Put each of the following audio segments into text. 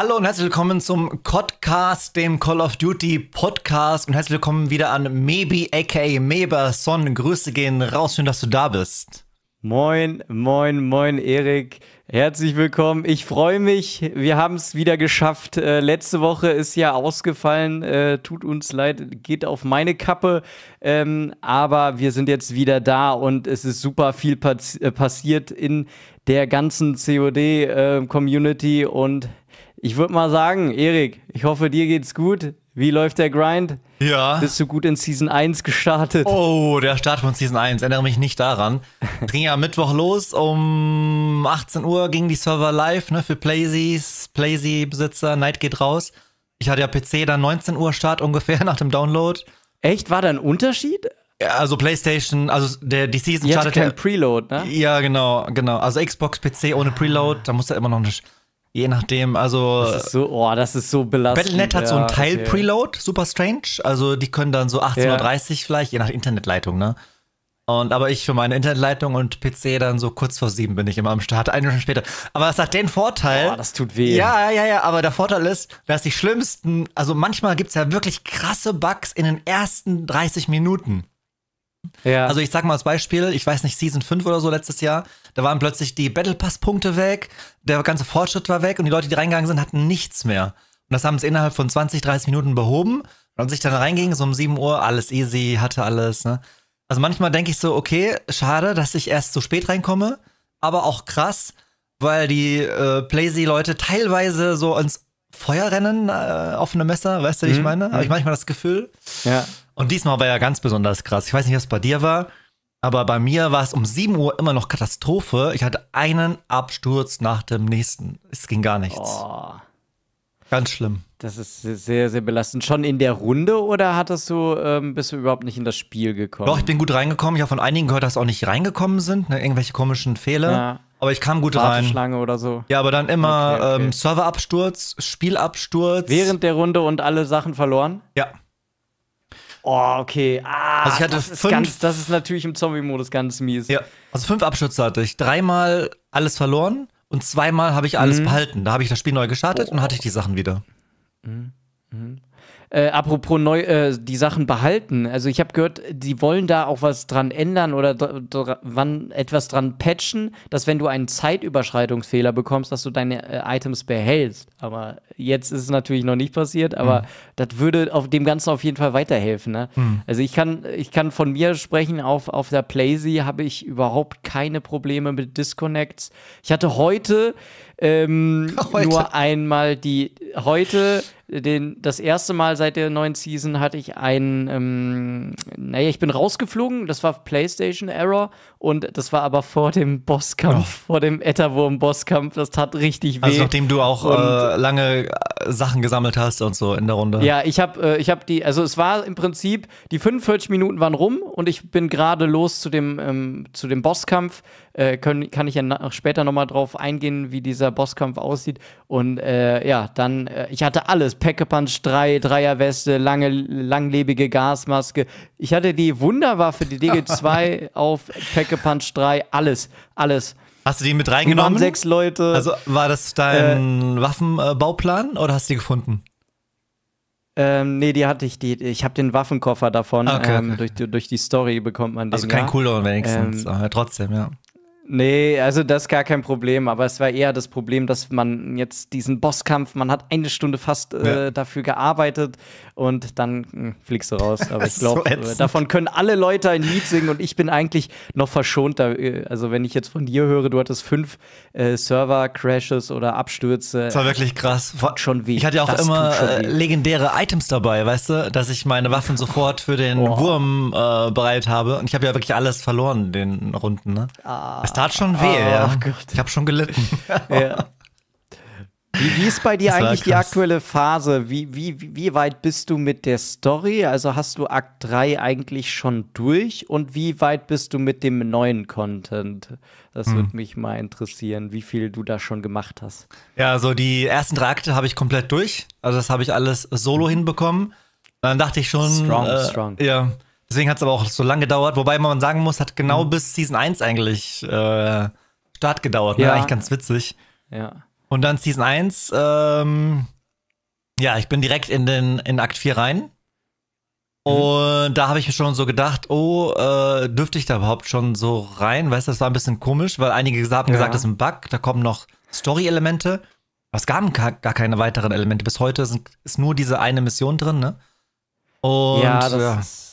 Hallo und herzlich willkommen zum Codcast, dem Call of Duty Podcast und herzlich willkommen wieder an Maybe, aka Meber Son. Grüße gehen raus, schön, dass du da bist. Moin, moin, moin, Erik. Herzlich willkommen. Ich freue mich. Wir haben es wieder geschafft. Äh, letzte Woche ist ja ausgefallen. Äh, tut uns leid, geht auf meine Kappe. Ähm, aber wir sind jetzt wieder da und es ist super viel pass äh, passiert in der ganzen COD-Community äh, und ich würde mal sagen, Erik, ich hoffe, dir geht's gut. Wie läuft der Grind? Ja. Bist du gut in Season 1 gestartet? Oh, der Start von Season 1, erinnere mich nicht daran. Ging ja Mittwoch los, um 18 Uhr ging die Server live, ne, für Playsys, Playsy-Besitzer, Night geht raus. Ich hatte ja PC dann 19 Uhr Start ungefähr nach dem Download. Echt? War da ein Unterschied? Ja, also PlayStation, also der, die Season Jetzt startet kein Preload, ne? Ja, genau, genau. Also Xbox, PC ohne Preload, ah. da musste immer noch nicht. Eine Je nachdem, also. Das ist so, oh, das ist so belastend. Battlenet hat ja, so einen Teil-Preload, okay. super strange. Also, die können dann so 18.30 Uhr vielleicht, je nach Internetleitung, ne? Und aber ich für meine Internetleitung und PC dann so kurz vor sieben bin ich immer am Start, eine Stunde später. Aber das hat den Vorteil. Oh, das tut weh. Ja, ja, ja, aber der Vorteil ist, dass die schlimmsten, also manchmal gibt es ja wirklich krasse Bugs in den ersten 30 Minuten. Ja. Also ich sag mal als Beispiel, ich weiß nicht, Season 5 oder so letztes Jahr, da waren plötzlich die Battle Pass-Punkte weg, der ganze Fortschritt war weg und die Leute, die reingegangen sind, hatten nichts mehr. Und das haben sie innerhalb von 20, 30 Minuten behoben. Und als ich dann reinging, so um 7 Uhr, alles easy, hatte alles. Ne? Also manchmal denke ich so, okay, schade, dass ich erst zu spät reinkomme, aber auch krass, weil die äh, Playsee-Leute teilweise so ins Feuer rennen, äh, einem Messer, weißt du, wie ich mhm. meine? Habe ich mhm. manchmal das Gefühl. Ja. Und diesmal war ja ganz besonders krass. Ich weiß nicht, was bei dir war, aber bei mir war es um 7 Uhr immer noch Katastrophe. Ich hatte einen Absturz nach dem nächsten. Es ging gar nichts. Oh. Ganz schlimm. Das ist sehr, sehr belastend. Schon in der Runde oder hattest du, ähm, bist du überhaupt nicht in das Spiel gekommen? Doch, ich bin gut reingekommen. Ich habe von einigen gehört, dass auch nicht reingekommen sind, ne, irgendwelche komischen Fehler. Ja. Aber ich kam gut rein. Schlange oder so. Ja, aber dann immer okay, okay. Ähm, Serverabsturz, Spielabsturz. Während der Runde und alle Sachen verloren? Ja. Oh, okay. Ah, also ich hatte das, fünf, ist ganz, das ist natürlich im Zombie-Modus ganz mies. Ja, also fünf Abschütze hatte ich. Dreimal alles verloren und zweimal habe ich alles mhm. behalten. Da habe ich das Spiel neu gestartet oh. und hatte ich die Sachen wieder. Mhm. Mhm. Äh, apropos neu, äh, die Sachen behalten. Also ich habe gehört, die wollen da auch was dran ändern oder wann etwas dran patchen, dass wenn du einen Zeitüberschreitungsfehler bekommst, dass du deine äh, Items behältst. Aber jetzt ist es natürlich noch nicht passiert, aber mhm. das würde auf dem Ganzen auf jeden Fall weiterhelfen. Ne? Mhm. Also ich kann, ich kann von mir sprechen, auf, auf der Playsee habe ich überhaupt keine Probleme mit Disconnects. Ich hatte heute ähm, heute. nur einmal die heute den, das erste Mal seit der neuen Season hatte ich einen, ähm, naja, ich bin rausgeflogen, das war PlayStation Error und das war aber vor dem Bosskampf, oh. vor dem Etterwurm-Bosskampf, das tat richtig also weh. Also nachdem du auch und, äh, lange äh, Sachen gesammelt hast und so in der Runde. Ja, ich habe äh, hab die, also es war im Prinzip, die 45 Minuten waren rum und ich bin gerade los zu dem, ähm, zu dem Bosskampf äh, können, kann ich ja nach, später nochmal drauf eingehen, wie dieser Bosskampf aussieht. Und äh, ja, dann, äh, ich hatte alles. Packepunch 3, Dreierweste, lange, langlebige Gasmaske. Ich hatte die Wunderwaffe, die DG2 auf Packepunch 3, alles, alles. Hast du die mit reingenommen? Wir waren sechs Leute. Also war das dein äh, Waffenbauplan oder hast du die gefunden? Ähm, nee, die hatte ich. Die, ich habe den Waffenkoffer davon. Ah, okay, ähm, okay. durch, durch, die Story bekommt man also den. Also kein ja. Cooldown wenigstens, ähm, aber trotzdem, ja. Nee, also das ist gar kein Problem, aber es war eher das Problem, dass man jetzt diesen Bosskampf, man hat eine Stunde fast äh, ja. dafür gearbeitet und dann mh, hm, fliegst du raus. Aber ich glaube, so äh, davon können alle Leute ein Lied singen und ich bin eigentlich noch verschont. Äh, also wenn ich jetzt von dir höre, du hattest fünf äh, Server-Crashes oder Abstürze. Das war wirklich krass. Tut schon weh. Ich hatte ja auch das immer äh, legendäre Items dabei, weißt du, dass ich meine Waffen sofort für den oh. Wurm äh, bereit habe. Und ich habe ja wirklich alles verloren in den Runden. Ne? Ah, es tat schon weh, oh, ja. Gott. Ich habe schon gelitten. ja. Wie, wie ist bei dir eigentlich krass. die aktuelle Phase? Wie, wie, wie weit bist du mit der Story? Also hast du Akt 3 eigentlich schon durch? Und wie weit bist du mit dem neuen Content? Das hm. würde mich mal interessieren, wie viel du da schon gemacht hast. Ja, also die ersten drei Akte habe ich komplett durch. Also das habe ich alles solo mhm. hinbekommen. Dann dachte ich schon. Strong, äh, strong. Ja. Deswegen hat es aber auch so lange gedauert. Wobei man sagen muss, hat genau hm. bis Season 1 eigentlich äh, Start gedauert. Ne? Ja. Ne? Eigentlich ganz witzig. Ja. Und dann Season 1, ähm, ja, ich bin direkt in den in Akt 4 rein. Mhm. Und da habe ich mir schon so gedacht, oh, äh, dürfte ich da überhaupt schon so rein? Weißt du, das war ein bisschen komisch, weil einige haben gesagt, das ist ein Bug, da kommen noch Story-Elemente. Aber es gab gar, keine weiteren Elemente. Bis heute sind, ist nur diese eine Mission drin, ne? Und, ja, das ja. Ist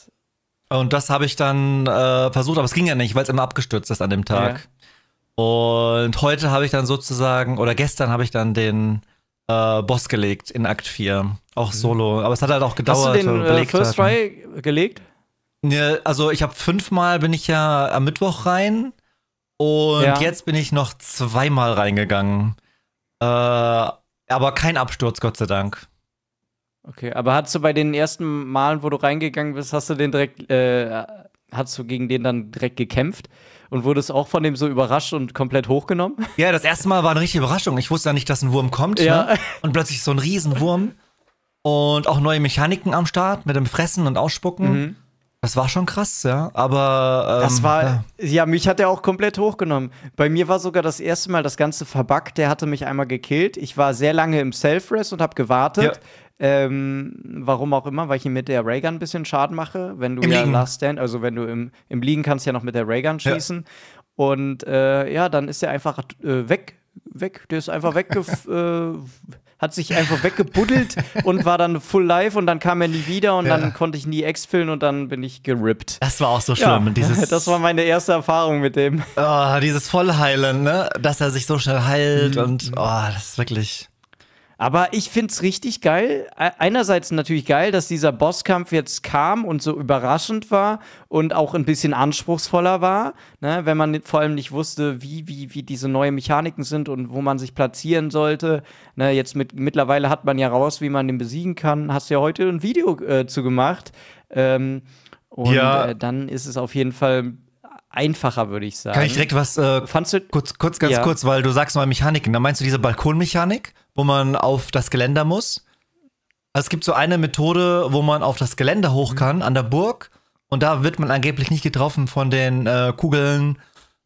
und das habe ich dann äh, versucht, aber es ging ja nicht, weil es immer abgestürzt ist an dem Tag. Und heute habe ich dann sozusagen, oder gestern habe ich dann den äh, Boss gelegt in Akt 4. Auch mhm. solo. Aber es hat halt auch gedauert. Hast du den äh, äh First Try gelegt? Ne, also ich habe fünfmal bin ich ja am Mittwoch rein. Und ja. jetzt bin ich noch zweimal reingegangen. Äh, aber kein Absturz, Gott sei Dank. Okay, aber hast du bei den ersten Malen, wo du reingegangen bist, hast du den direkt, äh, hast du gegen den dann direkt gekämpft? Und wurdest auch von dem so überrascht und komplett hochgenommen? Ja, das erste Mal war eine richtige Überraschung. Ich wusste ja nicht, dass ein Wurm kommt. Ne? Ja. Ne? Und plötzlich so ein Riesenwurm. Und auch neue Mechaniken am Start mit dem Fressen und Ausspucken. Mhm. Das war schon krass, ja. Aber. Ähm, das war. Ja. ja. mich hat er auch komplett hochgenommen. Bei mir war sogar das erste Mal das Ganze verbuggt. Der hatte mich einmal gekillt. Ich war sehr lange im Self-Rest und habe gewartet. Ja. Ähm, warum auch immer, weil ich ihm mit der Raygun ein bisschen Schaden mache, wenn du Im ja Liegen. Last Stand, also wenn du im, im Liegen kannst ja noch mit der Raygun schießen. Ja. Und äh, ja, dann ist er einfach äh, weg, weg, der ist einfach weg, äh, hat sich einfach weggebuddelt und war dann full live und dann kam er nie wieder und ja. dann konnte ich nie exfillen und dann bin ich gerippt. Das war auch so schlimm. Ja, dieses, das war meine erste Erfahrung mit dem. Oh, dieses Vollheilen, ne? Dass er sich so schnell heilt mhm. und oh, das ist wirklich. Aber ich finde es richtig geil. Einerseits natürlich geil, dass dieser Bosskampf jetzt kam und so überraschend war und auch ein bisschen anspruchsvoller war, ne? wenn man vor allem nicht wusste, wie, wie, wie diese neuen Mechaniken sind und wo man sich platzieren sollte. Ne? Jetzt mit, mittlerweile hat man ja raus, wie man den besiegen kann. Hast ja heute ein Video äh, zu gemacht. Ähm, und ja. äh, dann ist es auf jeden Fall einfacher, würde ich sagen. Kann ich direkt was äh, du, kurz, kurz, ganz ja. kurz, weil du sagst mal Mechaniken. Da meinst du diese Balkonmechanik, wo man auf das Geländer muss? Also es gibt so eine Methode, wo man auf das Geländer hoch mhm. kann, mhm. an der Burg. Und da wird man angeblich nicht getroffen von den äh, Kugeln.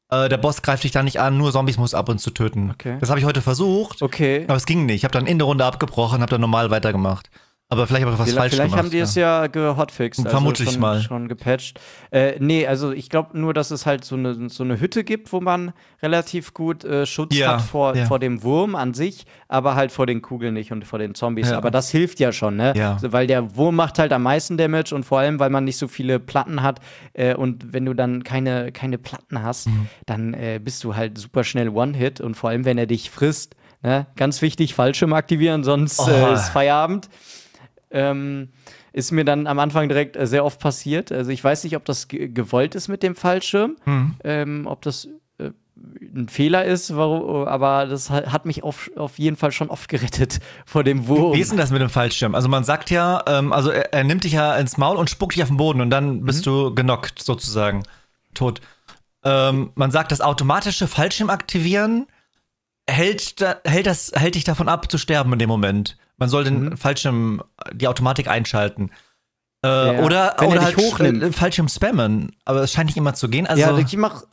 Äh, der Boss greift dich da nicht an, nur Zombies muss ab und zu töten. Okay. Das habe ich heute versucht. Okay. Aber es ging nicht. Ich habe dann in der Runde abgebrochen, habe dann normal weitergemacht. Aber vielleicht habe ich was vielleicht, falsch vielleicht gemacht. Vielleicht haben die ja. es ja gehotfixed. Also Vermutlich also schon, mal. Schon gepatcht. Äh, nee, also ich glaube nur, dass es halt so eine, so eine Hütte gibt, wo man relativ gut äh, Schutz ja, hat vor, ja. vor dem Wurm an sich, aber halt vor den Kugeln nicht und vor den Zombies. Aber das hilft ja schon, ne? Also, weil der Wurm macht halt am meisten Damage und vor allem, weil man nicht so viele Platten hat. Äh, und wenn du dann keine, keine Platten hast, mhm. dann äh, bist du halt super schnell One-Hit. Und vor allem, wenn er dich frisst, Ne? Ganz wichtig, Fallschirm aktivieren, sonst äh, oh. äh, ist Feierabend. Ähm, ist mir dann am Anfang direkt äh, sehr oft passiert. Also ich weiß nicht, ob das gewollt ist mit dem Fallschirm, mhm. ähm, ob das äh, ein Fehler ist, warum, aber das hat mich auf, auf jeden Fall schon oft gerettet vor dem Wurm. Wie ist denn das mit dem Fallschirm? Also man sagt ja, ähm, also er, er, nimmt dich ja ins Maul und spuckt dich auf den Boden und dann bist mhm. du genockt sozusagen, tot. Ähm, man sagt, das automatische Fallschirm aktivieren hält, hält, das, hält dich davon ab zu sterben in dem Moment. Man soll den mhm. Fallschirm, äh, die Automatik einschalten. Äh, ja. Oder, Wenn oder halt hochnimmt. Äh, Fallschirm spammen. Aber es scheint nicht immer zu gehen. Also, ja, ich mach.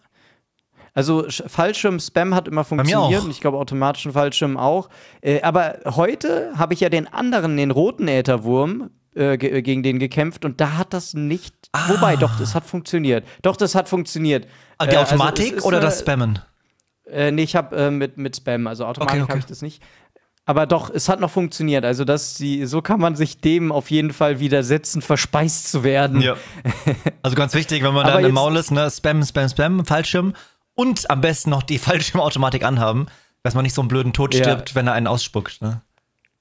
Also Fallschirm-Spam hat immer funktioniert und ich glaube automatischen Fallschirm auch. Äh, aber heute habe ich ja den anderen, den roten Ätherwurm, äh, äh gegen den gekämpft und da hat das nicht. Ah. Wobei, doch, das hat funktioniert. Doch, das hat funktioniert. Ah, die also Automatik also, ist, oder das Spammen? Äh, nee, ich habe äh, mit, mit Spam, also Automatik okay, okay. habe ich das nicht. Aber doch, es hat noch funktioniert. Also, dass die, so kann man sich dem auf jeden Fall widersetzen, verspeist zu werden. Ja. Also ganz wichtig, wenn man da im Maul ist, ne? Spam, Spam, Spam, Fallschirm. Und am besten noch die Fallschirmautomatik anhaben, dass man nicht so einen blöden Tod stirbt, wenn er einen ausspuckt. Ne?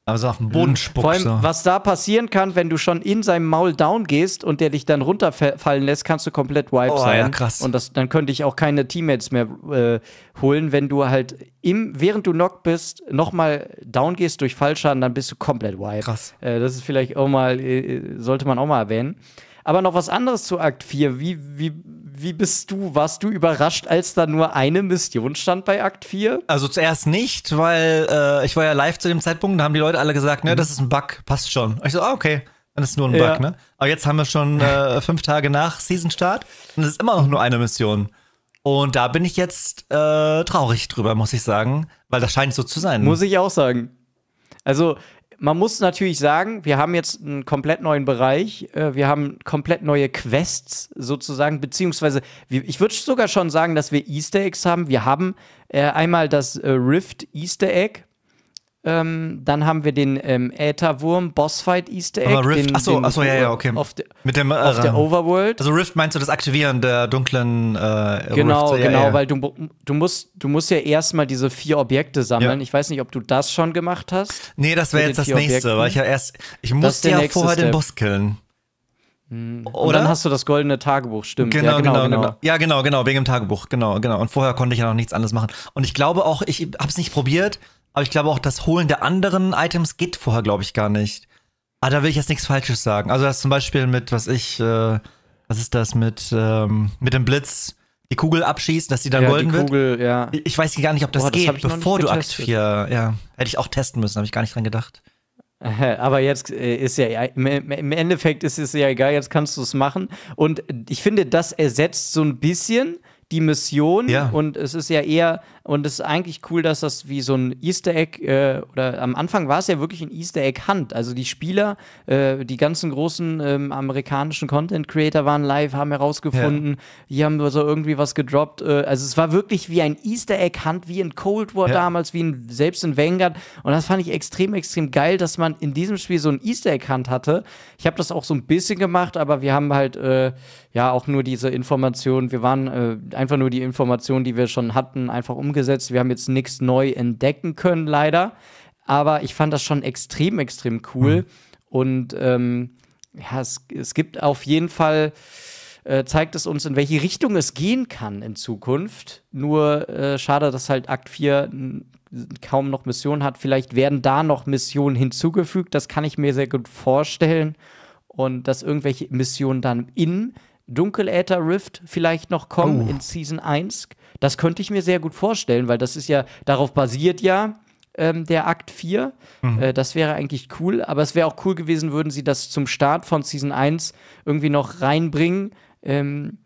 Also auf den Boden spuckt. Mhm. Vor allem, so. was da passieren kann, wenn du schon in seinem Maul down gehst und der dich dann runterfallen lässt, kannst du komplett wipe oh, sein. Ja, krass. Und das, dann könnte ich auch keine Teammates mehr äh, holen, wenn du halt im, während du knock bist, nochmal down gehst durch Fallschaden, dann bist du komplett wipe. Krass. Äh, das ist vielleicht auch mal, äh, sollte man auch mal erwähnen. Aber noch was anderes zu Akt 4. Wie, wie wie bist du? Warst du überrascht, als da nur eine Mission stand bei Akt 4? Also zuerst nicht, weil äh, ich war ja live zu dem Zeitpunkt, da haben die Leute alle gesagt, ne, mhm. das ist ein Bug, passt schon. Und ich so, ah, okay, dann ist es nur ein ja. Bug, ne? Aber jetzt haben wir schon äh, fünf Tage nach Season-Start und es ist immer noch nur eine Mission. Und da bin ich jetzt äh, traurig drüber, muss ich sagen, weil das scheint so zu sein. Muss ich auch sagen. Also man muss natürlich sagen, wir haben jetzt einen komplett neuen Bereich, äh, wir haben komplett neue Quests sozusagen, beziehungsweise ich würde sogar schon sagen, dass wir Easter Eggs haben. Wir haben äh, einmal das äh, Rift Easter Egg, ähm, dann haben wir den ähm, Ätherwurm Bossfight Easter Egg. Aber Rift, den, achso, den, achso, ja, ja, okay. Auf, de, Mit dem, äh, der ähm, Overworld. Also Rift meinst du das Aktivieren der dunklen äh, Genau, Rift, ja, genau, ja, ja. weil du, du, musst, du musst ja erstmal diese vier Objekte sammeln. Ich weiß nicht, ob du das schon gemacht hast. Nee, das wäre jetzt das nächste, Objekten. weil ich ja erst, ich musste ja vorher Step. den Boss killen. Hm. Und dann hast du das goldene Tagebuch, stimmt. Genau, ja, genau, genau, genau, genau, Ja, genau, genau, wegen dem Tagebuch, genau, genau. Und vorher konnte ich ja noch nichts anderes machen. Und ich glaube auch, ich habe es nicht probiert, aber ich glaube auch, das Holen der anderen Items geht vorher, glaube ich, gar nicht. Ah, da will ich jetzt nichts Falsches sagen. Also das zum Beispiel mit, was ich, äh, was ist das mit, ähm, mit dem Blitz, die Kugel abschießt, dass die dann ja, golden die Kugel, wird. Ja. Ich weiß gar nicht, ob das Boah, geht, das bevor du Akt 4, ja, hätte ich auch testen müssen, habe ich gar nicht dran gedacht. Aber jetzt äh, ist ja, im Endeffekt ist es ja egal, jetzt kannst du es machen. Und ich finde, das ersetzt so ein bisschen die Mission ja. und es ist ja eher, und es ist eigentlich cool, dass das wie so ein Easter Egg äh, oder am Anfang war es ja wirklich ein Easter Egg Hand. Also die Spieler, äh, die ganzen großen ähm, amerikanischen Content Creator waren live, haben herausgefunden, ja. die haben so irgendwie was gedroppt. Äh, also es war wirklich wie ein Easter Egg Hand, wie in Cold War ja. damals, wie in, selbst in Vanguard. Und das fand ich extrem, extrem geil, dass man in diesem Spiel so ein Easter Egg Hand hatte. Ich habe das auch so ein bisschen gemacht, aber wir haben halt Äh, ja auch nur diese Informationen, wir waren äh, einfach nur die Informationen, die wir schon hatten, einfach umgesetzt. Wir haben jetzt nichts neu entdecken können, leider. Aber ich fand das schon extrem, extrem cool. Mhm. Und ähm, ja, es, es gibt auf jeden Fall äh, zeigt es uns, in welche Richtung es gehen kann in Zukunft. Nur äh, schade, dass halt Akt 4 kaum noch Missionen hat. Vielleicht werden da noch Missionen hinzugefügt. Das kann ich mir sehr gut vorstellen. Und dass irgendwelche Missionen dann in Dunkeläther Rift vielleicht noch kommen oh. in Season 1. Das könnte ich mir sehr gut vorstellen, weil das ist ja, darauf basiert ja ähm, der Akt 4. Mhm. Äh, das wäre eigentlich cool, aber es wäre auch cool gewesen, würden sie das zum Start von Season 1 irgendwie noch reinbringen. Ähm,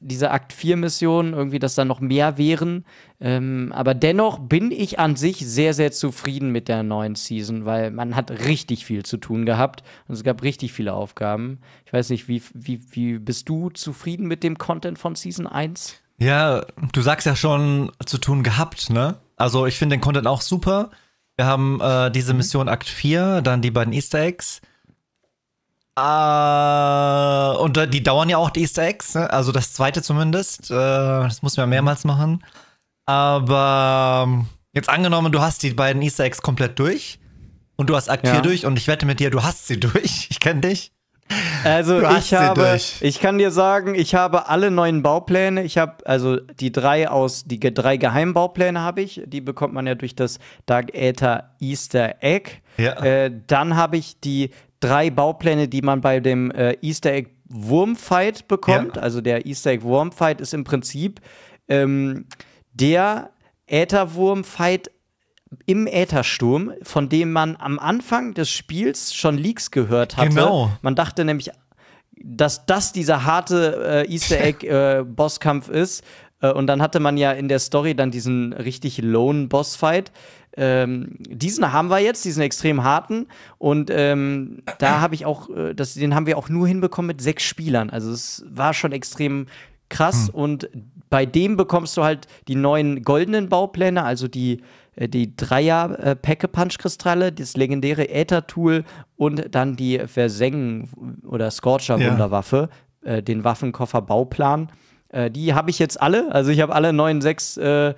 diese Akt 4-Mission, irgendwie, dass da noch mehr wären. Ähm, aber dennoch bin ich an sich sehr, sehr zufrieden mit der neuen Season, weil man hat richtig viel zu tun gehabt und es gab richtig viele Aufgaben. Ich weiß nicht, wie, wie, wie bist du zufrieden mit dem Content von Season 1? Ja, du sagst ja schon zu tun gehabt, ne? Also ich finde den Content auch super. Wir haben äh, diese mhm. Mission Akt 4, dann die beiden Easter Eggs. Uh, und die dauern ja auch die Easter Eggs, ne? also das zweite zumindest. Uh, das muss man mehrmals machen. Aber ähm, jetzt angenommen, du hast die beiden Easter Eggs komplett durch und du hast Akt ja. 4 durch und ich wette mit dir, du hast sie durch. Ich kenne dich. Also ich habe, ich kann dir sagen, ich habe alle neuen Baupläne. Ich habe also die drei aus, die drei Geheimbaupläne habe ich. Die bekommt man ja durch das Dark Aether Easter Egg. Ja. Äh, dann habe ich die drei Baupläne, die man bei dem äh, Easter Egg Wurmfight bekommt. Ja. Also der Easter Egg Wurmfight ist im Prinzip ähm, der Ätherwurmfight im Äthersturm, von dem man am Anfang des Spiels schon Leaks gehört hatte. Genau. Man dachte nämlich, dass das dieser harte äh, Easter Egg äh, Bosskampf ist äh, und dann hatte man ja in der Story dann diesen richtig lone Boss-Fight. Ähm, diesen haben wir jetzt, diesen extrem harten. Und ähm, da habe ich auch, äh, das, den haben wir auch nur hinbekommen mit sechs Spielern. Also es war schon extrem krass. Hm. Und bei dem bekommst du halt die neuen goldenen Baupläne, also die, äh, die Dreier-Päcke-Punch-Kristalle, das legendäre Äther-Tool und dann die Versengen- oder Scorcher-Wunderwaffe, ja. den Waffenkoffer-Bauplan. Äh, die habe ich jetzt alle. Also ich habe alle neun, sechs äh,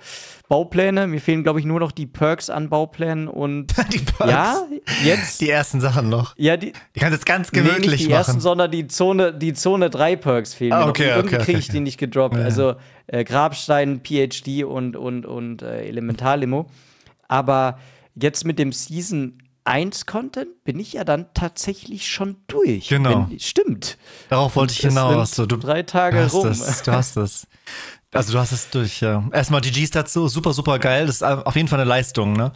Baupläne. Mir fehlen, glaube ich, nur noch die Perks an Bauplänen und die Perks. ja jetzt die ersten Sachen noch. Ja, die, die kannst jetzt ganz gewöhnlich nee, nicht die machen. ersten, sondern die Zone, die Zone 3 Perks fehlen. Ah, okay, okay, noch. Irgendwie okay, kriege ich okay. die nicht gedroppt. Ja. Also äh, Grabstein, PhD und und und äh, Elementarlimo. Aber jetzt mit dem Season 1-Content bin ich ja dann tatsächlich schon durch. Genau. Wenn, stimmt. Darauf wollte ich genau. So, du drei Tage du rum. Das, du hast es. Also du hast es durch, ja. Erstmal GGs dazu, super, super geil. Das ist auf jeden Fall eine Leistung, ne?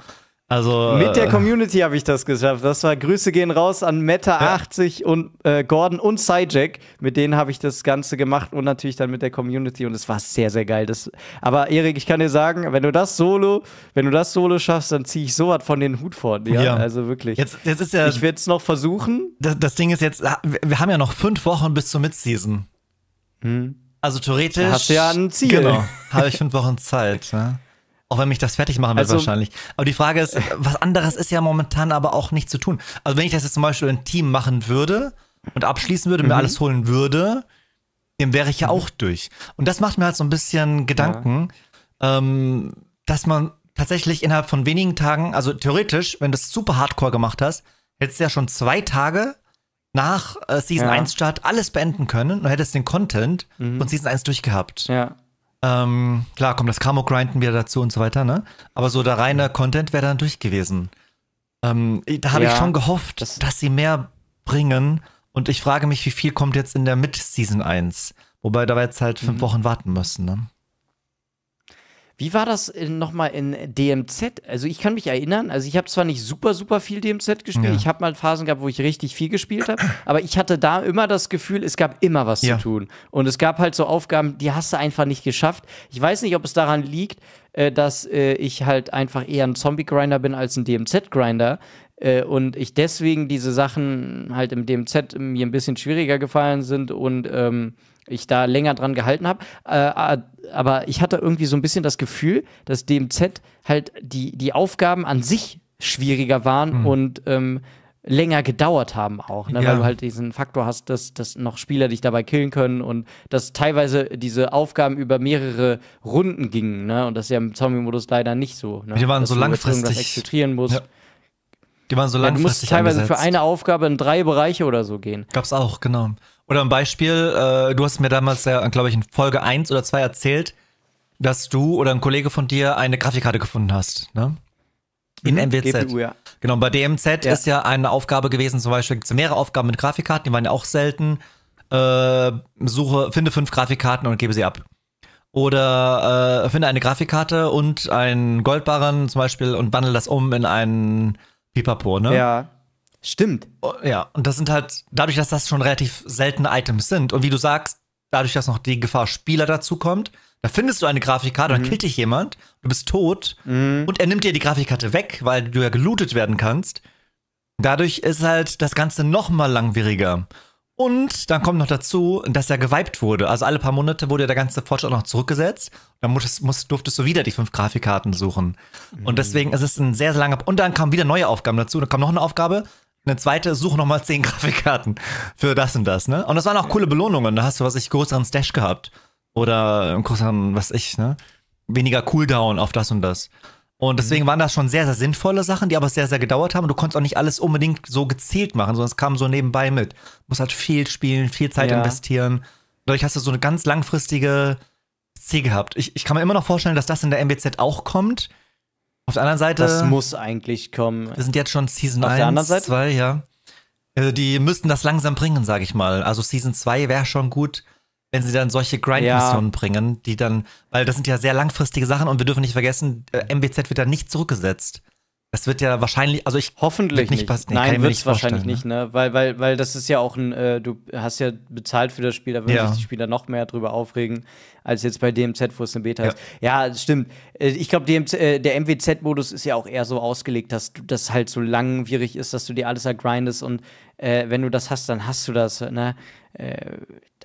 Also, Mit der äh, Community habe ich das geschafft. Das war Grüße gehen raus an Meta80 ja. und äh, Gordon und Cyjack. Mit denen habe ich das Ganze gemacht und natürlich dann mit der Community und es war sehr, sehr geil. Das, aber Erik, ich kann dir sagen, wenn du das Solo, wenn du das Solo schaffst, dann ziehe ich sowas von den Hut vor dir. Ja. Also wirklich. Jetzt, jetzt ist ja, ich werde es noch versuchen. Das, das, Ding ist jetzt, wir haben ja noch fünf Wochen bis zur Midseason. Hm. Also theoretisch. Hast du ja ein Ziel. Genau. habe ich fünf Wochen Zeit. Ne? auch wenn mich das fertig machen wird also, wahrscheinlich. Aber die Frage ist, was anderes ist ja momentan aber auch nicht zu tun. Also wenn ich das jetzt zum Beispiel ein Team machen würde und abschließen würde, mhm. mir alles holen würde, dann wäre ich ja mhm. auch durch. Und das macht mir halt so ein bisschen Gedanken, ja. ähm, dass man tatsächlich innerhalb von wenigen Tagen, also theoretisch, wenn du es super hardcore gemacht hast, hättest du ja schon zwei Tage nach äh, Season ja. 1 Start alles beenden können und hättest den Content mhm. von Season 1 durchgehabt. Ja. Ähm, klar, kommt das Camo-Grinden wieder dazu und so weiter, ne? Aber so der reine Content wäre dann durch gewesen. Ähm, da habe ja, ich schon gehofft, das dass sie mehr bringen. Und ich frage mich, wie viel kommt jetzt in der Mid-Season 1? Wobei da wir jetzt halt fünf mhm. Wochen warten müssen, ne? Wie war das nochmal in DMZ? Also ich kann mich erinnern, also ich habe zwar nicht super, super viel DMZ gespielt, ja. ich habe mal Phasen gehabt, wo ich richtig viel gespielt habe, aber ich hatte da immer das Gefühl, es gab immer was ja. zu tun. Und es gab halt so Aufgaben, die hast du einfach nicht geschafft. Ich weiß nicht, ob es daran liegt, äh, dass äh, ich halt einfach eher ein Zombie-Grinder bin als ein DMZ-Grinder. Äh, und ich deswegen diese Sachen halt im DMZ mir ein bisschen schwieriger gefallen sind und ähm, ich da länger dran gehalten habe. Äh, äh, aber ich hatte irgendwie so ein bisschen das Gefühl, dass DMZ halt die, die Aufgaben an sich schwieriger waren mhm. und ähm, länger gedauert haben auch, ne? ja. weil du halt diesen Faktor hast, dass, dass noch Spieler dich dabei killen können und dass teilweise diese Aufgaben über mehrere Runden gingen ne? und das ist ja im Zombie-Modus leider nicht so. Ne? Die waren dass so langfristig. Du exfiltrieren musst. Ja. Die waren so langfristig Ja, du musst teilweise angesetzt. für eine Aufgabe in drei Bereiche oder so gehen. Gab's auch, genau. Oder ein Beispiel, äh, du hast mir damals ja, glaube ich, in Folge 1 oder 2 erzählt, dass du oder ein Kollege von dir eine Grafikkarte gefunden hast, ne? In MWZ. Mhm, GPU, ja. Genau, bei DMZ ja. ist ja eine Aufgabe gewesen, zum Beispiel gibt es mehrere Aufgaben mit Grafikkarten, die waren ja auch selten. Äh, suche, finde fünf Grafikkarten und gebe sie ab. Oder äh, finde eine Grafikkarte und einen Goldbarren zum Beispiel und wandle das um in einen Pipapo, ne? Ja. Stimmt. Oh, ja, und das sind halt, dadurch, dass das schon relativ seltene Items sind und wie du sagst, dadurch, dass noch die Gefahr Spieler dazukommt, da findest du eine Grafikkarte, mhm. dann killt dich jemand, du bist tot mhm. und er nimmt dir die Grafikkarte weg, weil du ja gelootet werden kannst. Dadurch ist halt das Ganze noch mal langwieriger. Und dann kommt noch dazu, dass er geweibt wurde. Also alle paar Monate wurde der ganze Fortschritt noch zurückgesetzt. Dann musstest, musst, durftest du wieder die fünf Grafikkarten suchen. Und mhm. deswegen ist es ein sehr, sehr langer. Und dann kamen wieder neue Aufgaben dazu. Dann kam noch eine Aufgabe. Eine zweite, suche nochmal zehn Grafikkarten für das und das, ne? Und das waren auch coole Belohnungen. Da hast du, was ich, größeren Stash gehabt. Oder äh, größeren, was ich, ne? Weniger Cooldown auf das und das. Und deswegen mhm. waren das schon sehr, sehr sinnvolle Sachen, die aber sehr, sehr gedauert haben. Und Du konntest auch nicht alles unbedingt so gezielt machen, sondern es kam so nebenbei mit. Du musst halt viel spielen, viel Zeit ja. investieren. Dadurch hast du so eine ganz langfristige Ziel gehabt. Ich, ich kann mir immer noch vorstellen, dass das in der MBZ auch kommt. Auf der anderen Seite. Das muss eigentlich kommen. Wir sind jetzt schon Season Auf 1, der anderen Seite? 2, ja. Also die müssten das langsam bringen, sage ich mal. Also Season 2 wäre schon gut wenn sie dann solche Grind-Missionen ja. bringen, die dann, weil das sind ja sehr langfristige Sachen und wir dürfen nicht vergessen, äh, MBZ wird da nicht zurückgesetzt. Das wird ja wahrscheinlich, also ich hoffentlich nicht, nicht. Nee, Nein, wird es wahrscheinlich ne? nicht, ne? Weil, weil, weil das ist ja auch ein, äh, du hast ja bezahlt für das Spiel, da würden ja. sich die Spieler noch mehr drüber aufregen, als jetzt bei DMZ, wo es eine Beta ja. ist. Ja, stimmt. Äh, ich glaube, äh, der MWZ-Modus ist ja auch eher so ausgelegt, dass das halt so langwierig ist, dass du dir alles ergrindest und äh, wenn du das hast, dann hast du das, ne? Äh,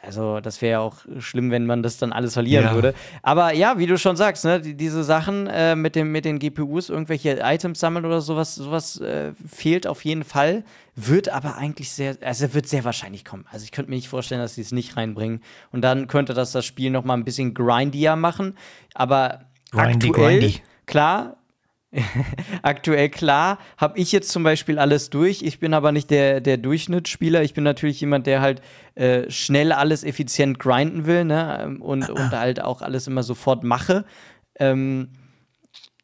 also das wäre ja auch schlimm, wenn man das dann alles verlieren ja. würde. Aber ja, wie du schon sagst, ne, diese Sachen äh, mit, dem, mit den GPUs, irgendwelche Items sammeln oder sowas, sowas äh, fehlt auf jeden Fall, wird aber eigentlich sehr, also wird sehr wahrscheinlich kommen. Also ich könnte mir nicht vorstellen, dass sie es nicht reinbringen. Und dann könnte das das Spiel noch mal ein bisschen grindier machen. Aber grindy, aktuell, grindy. klar, aktuell klar, habe ich jetzt zum Beispiel alles durch. Ich bin aber nicht der, der Durchschnittsspieler. Ich bin natürlich jemand, der halt äh, schnell alles effizient grinden will ne? Ähm, und, und halt auch alles immer sofort mache. Ähm,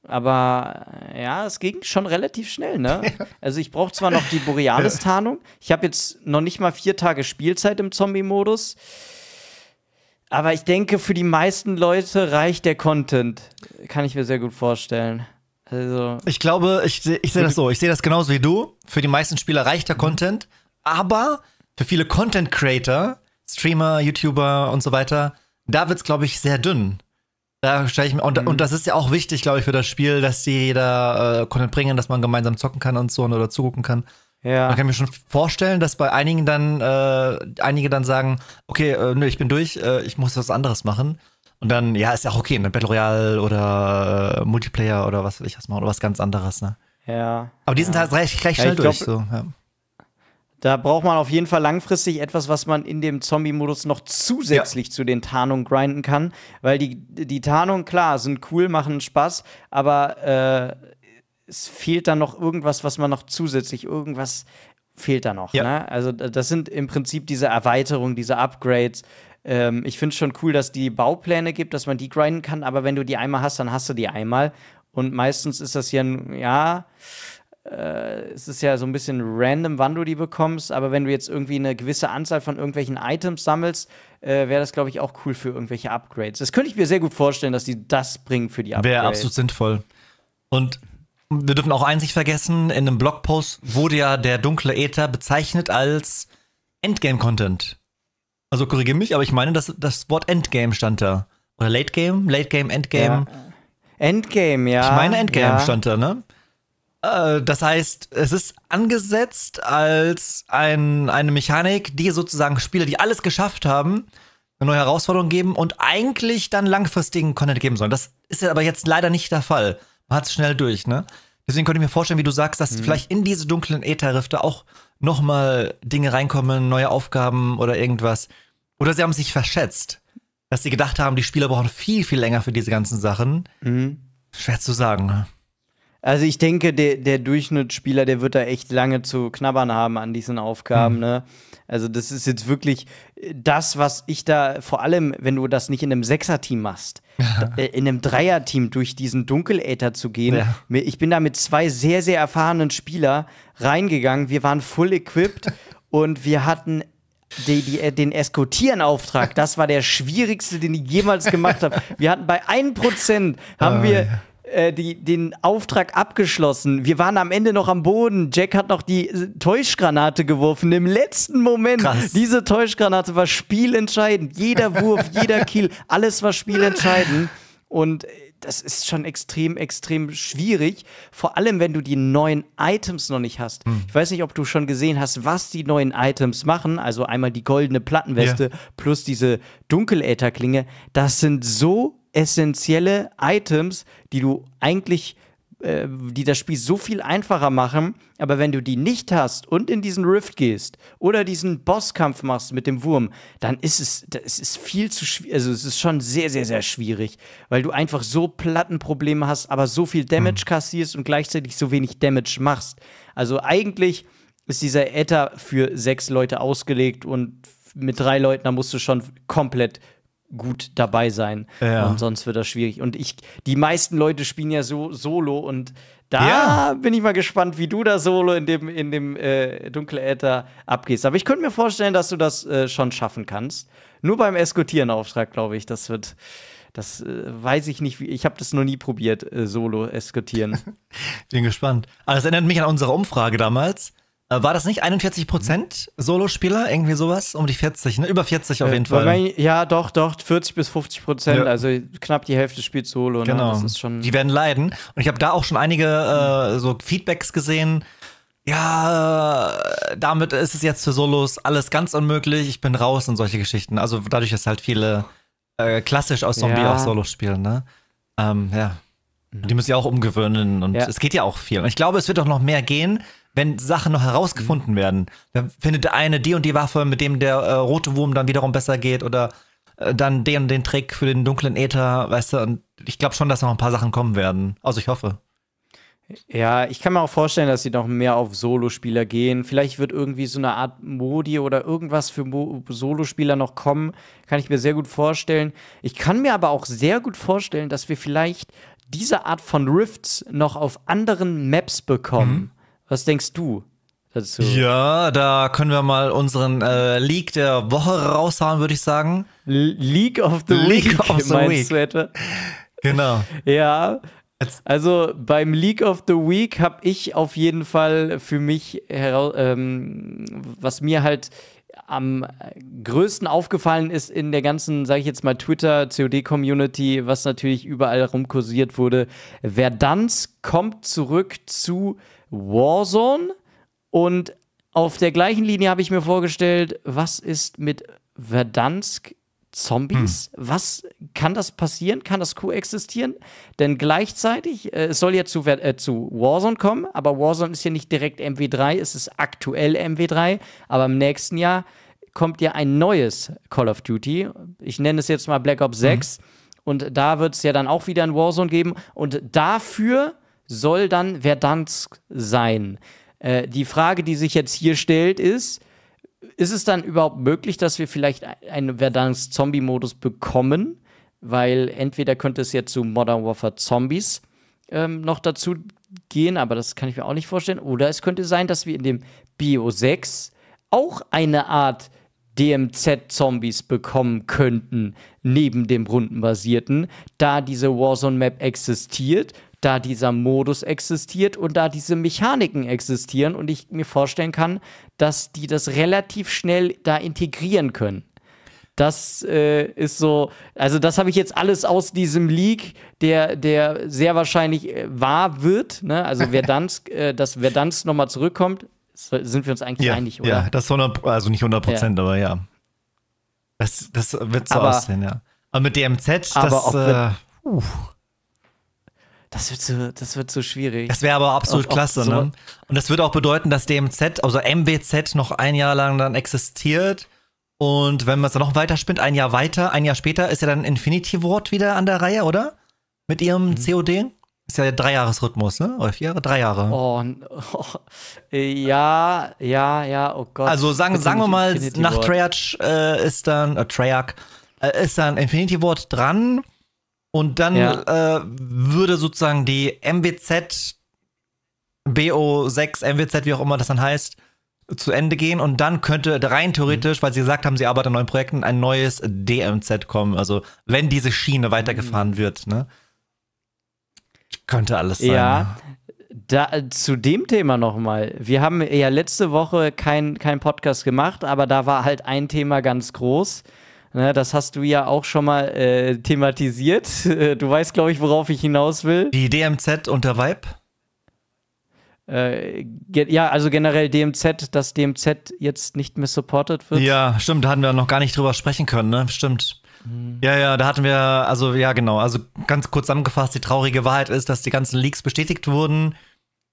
aber äh, ja, es ging schon relativ schnell, ne? Also ich brauche zwar noch die Borealis-Tarnung. Ich habe jetzt noch nicht mal vier Tage Spielzeit im Zombie-Modus. Aber ich denke, für die meisten Leute reicht der Content. Kann ich mir sehr gut vorstellen. Also ich glaube, ich, ich sehe das so. Ich sehe das genauso wie du. Für die meisten Spieler reicht der mhm. Content, aber für viele Content Creator, Streamer, YouTuber und so weiter, da wird es, glaube ich, sehr dünn. Da stelle ich mir, und, mhm. und das ist ja auch wichtig, glaube ich, für das Spiel, dass die da äh, Content bringen, dass man gemeinsam zocken kann und so oder zugucken kann. Ja. Man kann mir schon vorstellen, dass bei einigen dann, äh, einige dann sagen, okay, äh, nö, ich bin durch, äh, ich muss was anderes machen. Und dann, ja, ist ja auch okay, mit ne? Battle Royale oder äh, Multiplayer oder was will ich das machen, oder was ganz anderes, ne? Ja. Aber die ja. sind halt recht, recht schnell ja, durch, glaub, so, ja. Da braucht man auf jeden Fall langfristig etwas, was man in dem Zombie-Modus noch zusätzlich ja. zu den Tarnungen grinden kann. Weil die, die Tarnungen, klar, sind cool, machen Spaß, aber äh, es fehlt dann noch irgendwas, was man noch zusätzlich, irgendwas fehlt da noch. Ja. Ne? Also das sind im Prinzip diese Erweiterungen, diese Upgrades, ähm, ich finde es schon cool, dass die Baupläne gibt, dass man die grinden kann, aber wenn du die einmal hast, dann hast du die einmal. Und meistens ist das hier ein, ja, äh, es ist ja so ein bisschen random, wann du die bekommst, aber wenn du jetzt irgendwie eine gewisse Anzahl von irgendwelchen Items sammelst, äh, wäre das, glaube ich, auch cool für irgendwelche Upgrades. Das könnte ich mir sehr gut vorstellen, dass die das bringen für die Upgrades. Wäre absolut sinnvoll. Und wir dürfen auch eins nicht vergessen, in einem Blogpost wurde ja der dunkle Äther bezeichnet als Endgame-Content. Also korrigiere mich, aber ich meine, dass das Wort Endgame stand da. Oder Late Game? Late Game, Endgame. Ja. Endgame, ja. Ich meine, Endgame ja. stand da, ne? Äh, das heißt, es ist angesetzt als ein, eine Mechanik, die sozusagen Spieler, die alles geschafft haben, eine neue Herausforderung geben und eigentlich dann langfristigen Content geben sollen. Das ist aber jetzt leider nicht der Fall. Man hat es schnell durch, ne? Deswegen könnte ich mir vorstellen, wie du sagst, dass mhm. vielleicht in diese dunklen Ether-Rifte auch nochmal Dinge reinkommen, neue Aufgaben oder irgendwas, oder sie haben sich verschätzt. Dass sie gedacht haben, die Spieler brauchen viel, viel länger für diese ganzen Sachen. Mhm. Schwer zu sagen. Ne? Also ich denke, der, der Durchschnittsspieler, der wird da echt lange zu knabbern haben an diesen Aufgaben. Mhm. Ne? Also das ist jetzt wirklich das, was ich da, vor allem, wenn du das nicht in einem Sechser-Team machst, äh, in einem Dreier-Team durch diesen Dunkeläther zu gehen. Ja. Ich bin da mit zwei sehr, sehr erfahrenen Spielern reingegangen. Wir waren full equipped und wir hatten die, die, äh, den Eskortieren-Auftrag, das war der schwierigste, den ich jemals gemacht habe. Wir hatten bei 1% haben oh, wir ja. Äh, die, den Auftrag abgeschlossen. Wir waren am Ende noch am Boden. Jack hat noch die äh, Täuschgranate geworfen. Im letzten Moment. Krass. Diese Täuschgranate war spielentscheidend. Jeder Wurf, jeder Kill, alles war spielentscheidend. Und das ist schon extrem, extrem schwierig. Vor allem, wenn du die neuen Items noch nicht hast. Hm. Ich weiß nicht, ob du schon gesehen hast, was die neuen Items machen. Also einmal die goldene Plattenweste yeah. plus diese Dunkelätherklinge. Das sind so essentielle Items, die du eigentlich äh, die das Spiel so viel einfacher machen, aber wenn du die nicht hast und in diesen Rift gehst oder diesen Bosskampf machst mit dem Wurm, dann ist es, das ist viel zu schwierig, also es ist schon sehr, sehr, sehr schwierig, weil du einfach so Plattenprobleme hast, aber so viel Damage mhm. kassierst und gleichzeitig so wenig Damage machst. Also eigentlich ist dieser Äther für sechs Leute ausgelegt und mit drei Leuten, da musst du schon komplett gut dabei sein. Ja. Und sonst wird das schwierig. Und ich, die meisten Leute spielen ja so solo und da ja. bin ich mal gespannt, wie du da solo in dem, in dem äh, Dunkeläther abgehst. Aber ich könnte mir vorstellen, dass du das äh, schon schaffen kannst. Nur beim Eskortierenauftrag, glaube ich, das wird. Das äh, weiß ich nicht. Ich habe das noch nie probiert, äh, solo eskortieren. Bin gespannt. Aber das erinnert mich an unsere Umfrage damals. Äh, war das nicht 41 Prozent Solospieler? Irgendwie sowas? Um die 40, ne? Über 40 auf äh, jeden äh, Fall. Mein, ja, doch, doch. 40 bis 50 Prozent. Ja. Also knapp die Hälfte spielt Solo. Ne? Genau. Das ist schon die werden leiden. Und ich habe da auch schon einige äh, so Feedbacks gesehen. Ja, äh, damit ist es jetzt für Solos alles ganz unmöglich. Ich bin raus und solche Geschichten. Also dadurch, dass halt viele äh, klassisch aus Zombie ja. auch Solos spielen, ne? Ähm, ja. Die müssen ja auch umgewöhnen und ja. es geht ja auch viel. Und ich glaube, es wird auch noch mehr gehen, wenn Sachen noch herausgefunden mhm. werden, dann findet der eine die und die Waffe, mit dem der äh, rote Wurm dann wiederum besser geht oder äh, dann den und den Trick für den dunklen Äther, weißt du, und ich glaube schon, dass noch ein paar Sachen kommen werden. Also ich hoffe. Ja, ich kann mir auch vorstellen, dass sie noch mehr auf Solospieler gehen. Vielleicht wird irgendwie so eine Art Modi oder irgendwas für Mo Solospieler noch kommen. Kann ich mir sehr gut vorstellen. Ich kann mir aber auch sehr gut vorstellen, dass wir vielleicht diese Art von Rifts noch auf anderen Maps bekommen. Mhm. Was denkst du? Dazu. Ja, da können wir mal unseren äh, League der Woche raushauen, würde ich sagen. L League of the League Week, of the meinst Week. du Genau. ja, also beim League of the Week habe ich auf jeden Fall für mich heraus, ähm, was mir halt am größten aufgefallen ist in der ganzen, sage ich jetzt mal, Twitter-COD-Community, was natürlich überall rumkursiert wurde. Verdansk kommt zurück zu Warzone und auf der gleichen Linie habe ich mir vorgestellt, was ist mit Verdansk Zombies? Hm. Was kann das passieren? Kann das koexistieren? Denn gleichzeitig, äh, es soll ja zu, äh, zu Warzone kommen, aber Warzone ist ja nicht direkt MW3, es ist aktuell MW3, aber im nächsten Jahr kommt ja ein neues Call of Duty. Ich nenne es jetzt mal Black Ops 6. Mhm. Und da wird es ja dann auch wieder ein Warzone geben. Und dafür soll dann Verdansk sein? Äh, die Frage, die sich jetzt hier stellt, ist, ist es dann überhaupt möglich, dass wir vielleicht einen Verdansk-Zombie-Modus bekommen? Weil entweder könnte es jetzt zu Modern Warfare Zombies ähm, noch dazu gehen, aber das kann ich mir auch nicht vorstellen. Oder es könnte sein, dass wir in dem Bio 6 auch eine Art DMZ-Zombies bekommen könnten, neben dem rundenbasierten, da diese Warzone-Map existiert, da dieser Modus existiert und da diese Mechaniken existieren und ich mir vorstellen kann, dass die das relativ schnell da integrieren können. Das äh, ist so, also das habe ich jetzt alles aus diesem Leak, der, der sehr wahrscheinlich äh, wahr wird. Ne? Also Verdansk, äh, dass Verdansk nochmal zurückkommt, sind wir uns eigentlich ja, einig, oder? Ja, das 100, also nicht 100 Prozent, ja. aber ja. Das, das wird so aber, aussehen, ja. Aber mit DMZ, aber das. Auch, äh, das wird so, das wird so schwierig. Das wäre aber absolut ob, klasse, ob so ne? Und das würde auch bedeuten, dass DMZ, also MWZ, noch ein Jahr lang dann existiert. Und wenn man es dann noch weiter spinnt, ein Jahr weiter, ein Jahr später, ist ja dann Infinity Ward wieder an der Reihe, oder? Mit ihrem mhm. COD? Ist ja der Dreijahresrhythmus, ne? Oder vier Jahre? Drei Jahre. Oh, oh, ja, ja, ja, oh Gott. Also sagen, sagen wir mal, Infinity nach Ward. Treyarch äh, ist dann, äh, Treyarch, äh, ist dann Infinity Ward dran. Und dann ja. äh, würde sozusagen die MWZ, BO6, MWZ, wie auch immer das dann heißt, zu Ende gehen und dann könnte rein theoretisch, weil sie gesagt haben, sie arbeiten an neuen Projekten, ein neues DMZ kommen. Also wenn diese Schiene weitergefahren mhm. wird, ne? Könnte alles sein. Ja. Da, äh, zu dem Thema nochmal. Wir haben ja letzte Woche keinen kein Podcast gemacht, aber da war halt ein Thema ganz groß. Ne, das hast du ja auch schon mal äh, thematisiert. Du weißt, glaube ich, worauf ich hinaus will. Die DMZ unter Vibe? Äh, ja, also generell DMZ, dass DMZ jetzt nicht mehr supported wird. Ja, stimmt, da hatten wir noch gar nicht drüber sprechen können, ne? Stimmt. Hm. Ja, ja, da hatten wir, also ja, genau. Also ganz kurz zusammengefasst, die traurige Wahrheit ist, dass die ganzen Leaks bestätigt wurden,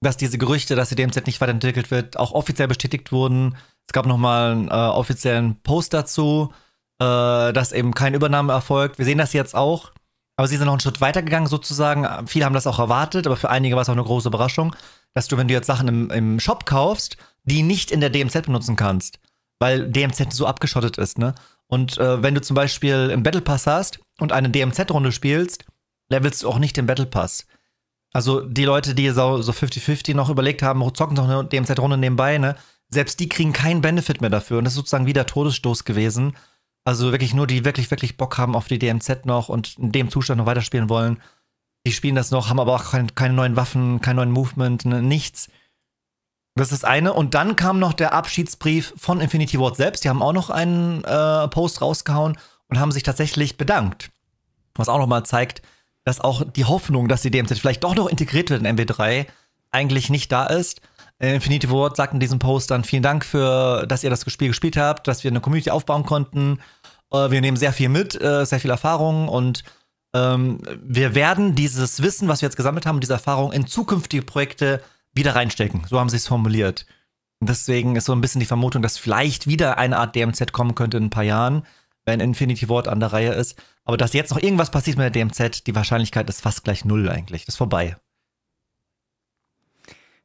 dass diese Gerüchte, dass die DMZ nicht weiterentwickelt wird, auch offiziell bestätigt wurden. Es gab nochmal einen äh, offiziellen Post dazu äh, dass eben keine Übernahme erfolgt. Wir sehen das jetzt auch. Aber sie sind noch einen Schritt weiter gegangen sozusagen. Viele haben das auch erwartet, aber für einige war es auch eine große Überraschung, dass du, wenn du jetzt Sachen im, im Shop kaufst, die nicht in der DMZ benutzen kannst, weil DMZ so abgeschottet ist, ne? Und äh, wenn du zum Beispiel im Battle Pass hast und eine DMZ-Runde spielst, levelst du auch nicht den Battle Pass. Also die Leute, die so 50-50 so noch überlegt haben, zocken doch eine DMZ-Runde nebenbei, ne? Selbst die kriegen keinen Benefit mehr dafür. Und das ist sozusagen wieder Todesstoß gewesen. Also wirklich nur die wirklich, wirklich Bock haben auf die DMZ noch und in dem Zustand noch weiterspielen wollen. Die spielen das noch, haben aber auch kein, keine neuen Waffen, keinen neuen Movement, ne, nichts. Das ist eine. Und dann kam noch der Abschiedsbrief von Infinity Ward selbst. Die haben auch noch einen äh, Post rausgehauen und haben sich tatsächlich bedankt. Was auch nochmal zeigt, dass auch die Hoffnung, dass die DMZ vielleicht doch noch integriert wird in MW3, eigentlich nicht da ist. Äh, Infinity Ward sagt in diesem Post dann vielen Dank für, dass ihr das Spiel gespielt habt, dass wir eine Community aufbauen konnten. Äh, wir nehmen sehr viel mit, äh, sehr viel Erfahrung und ähm, wir werden dieses Wissen, was wir jetzt gesammelt haben, diese Erfahrung in zukünftige Projekte wieder reinstecken. So haben sie es formuliert. Deswegen ist so ein bisschen die Vermutung, dass vielleicht wieder eine Art DMZ kommen könnte in ein paar Jahren, wenn Infinity Ward an der Reihe ist. Aber dass jetzt noch irgendwas passiert mit der DMZ, die Wahrscheinlichkeit ist fast gleich null eigentlich. Das ist vorbei.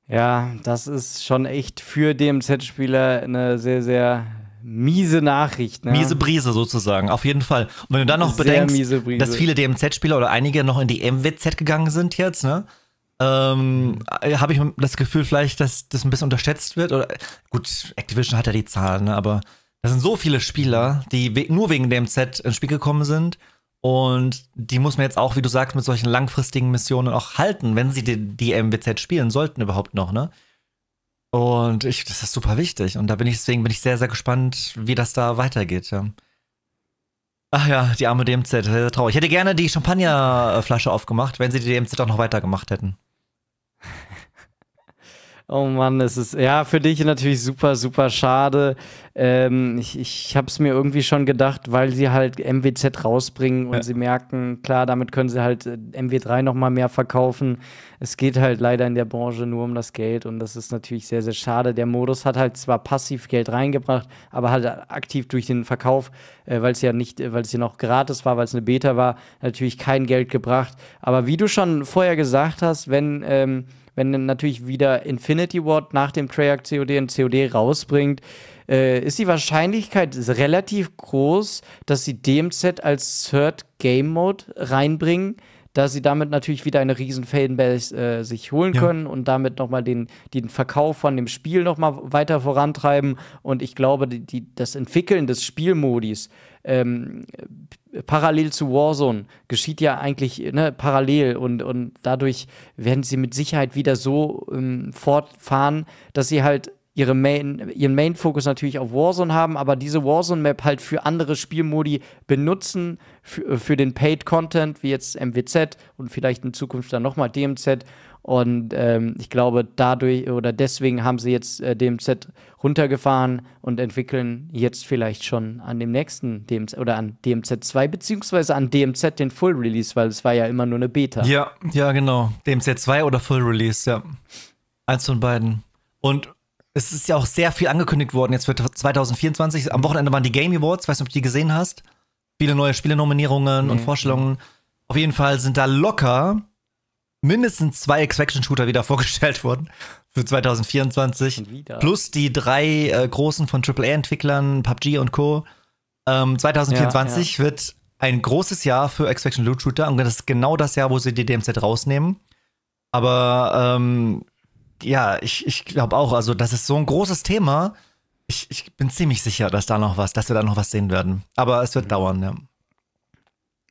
Ja, das ist schon echt für DMZ-Spieler eine sehr, sehr miese Nachricht. Ne? Miese Brise sozusagen, auf jeden Fall. Und wenn du dann noch sehr bedenkst, dass viele DMZ-Spieler oder einige noch in die MWZ gegangen sind jetzt, ne? Ähm, äh, habe ich das Gefühl vielleicht, dass das ein bisschen unterschätzt wird. Oder gut, Activision hat ja die Zahlen, ne? aber das sind so viele Spieler, die we nur wegen DMZ ins Spiel gekommen sind. Und die muss man jetzt auch, wie du sagst, mit solchen langfristigen Missionen auch halten, wenn sie die, die MWZ spielen sollten überhaupt noch, ne? Und ich, das ist super wichtig. Und da bin ich, deswegen bin ich sehr, sehr gespannt, wie das da weitergeht. Ja. Ach ja, die arme DMZ, sehr, sehr traurig. Ich hätte gerne die Champagnerflasche aufgemacht, wenn sie die DMZ auch noch weitergemacht hätten. Oh Mann, es ist ja für dich natürlich super, super schade. Ähm, ich ich habe es mir irgendwie schon gedacht, weil sie halt MWZ rausbringen und ja. sie merken, klar, damit können sie halt äh, MW3 nochmal mehr verkaufen. Es geht halt leider in der Branche nur um das Geld und das ist natürlich sehr, sehr schade. Der Modus hat halt zwar passiv Geld reingebracht, aber halt aktiv durch den Verkauf, äh, weil es ja nicht, äh, weil es ja noch gratis war, weil es eine Beta war, natürlich kein Geld gebracht. Aber wie du schon vorher gesagt hast, wenn. Ähm, wenn natürlich wieder Infinity Ward nach dem Treyarch COD und COD rausbringt, äh, ist die Wahrscheinlichkeit relativ groß, dass sie DMZ als Third Game Mode reinbringen, da sie damit natürlich wieder eine riesen Fanbase äh, sich holen ja. können und damit nochmal den, den Verkauf von dem Spiel nochmal weiter vorantreiben. Und ich glaube, die, die, das Entwickeln des Spielmodis ähm, parallel zu Warzone geschieht ja eigentlich ne, parallel und, und dadurch werden sie mit Sicherheit wieder so ähm, fortfahren, dass sie halt ihre Main, ihren Main-Fokus natürlich auf Warzone haben, aber diese Warzone-Map halt für andere Spielmodi benutzen, äh, für, den Paid-Content, wie jetzt MWZ und vielleicht in Zukunft dann nochmal DMZ. Und ähm, ich glaube, dadurch oder deswegen haben sie jetzt äh, DMZ runtergefahren und entwickeln jetzt vielleicht schon an dem nächsten DMZ oder an DMZ 2, beziehungsweise an DMZ den Full Release, weil es war ja immer nur eine Beta. Ja, ja, genau. DMZ 2 oder Full Release, ja. Eins von beiden. Und es ist ja auch sehr viel angekündigt worden jetzt für 2024. Am Wochenende waren die Game Awards, weißt du, ob du die gesehen hast. Viele neue Spielenominierungen mhm. und Vorstellungen. Auf jeden Fall sind da locker mindestens zwei X-Faction-Shooter wieder vorgestellt worden für 2024. Plus die drei äh, großen von AAA-Entwicklern, PUBG und Co. Ähm, 2024 ja, ja. wird ein großes Jahr für X-Faction Loot Shooter und das ist genau das Jahr, wo sie die DMZ rausnehmen. Aber ähm, ja, ich, ich glaube auch, also das ist so ein großes Thema. Ich, ich bin ziemlich sicher, dass da noch was, dass wir da noch was sehen werden. Aber es wird mhm. dauern, ja.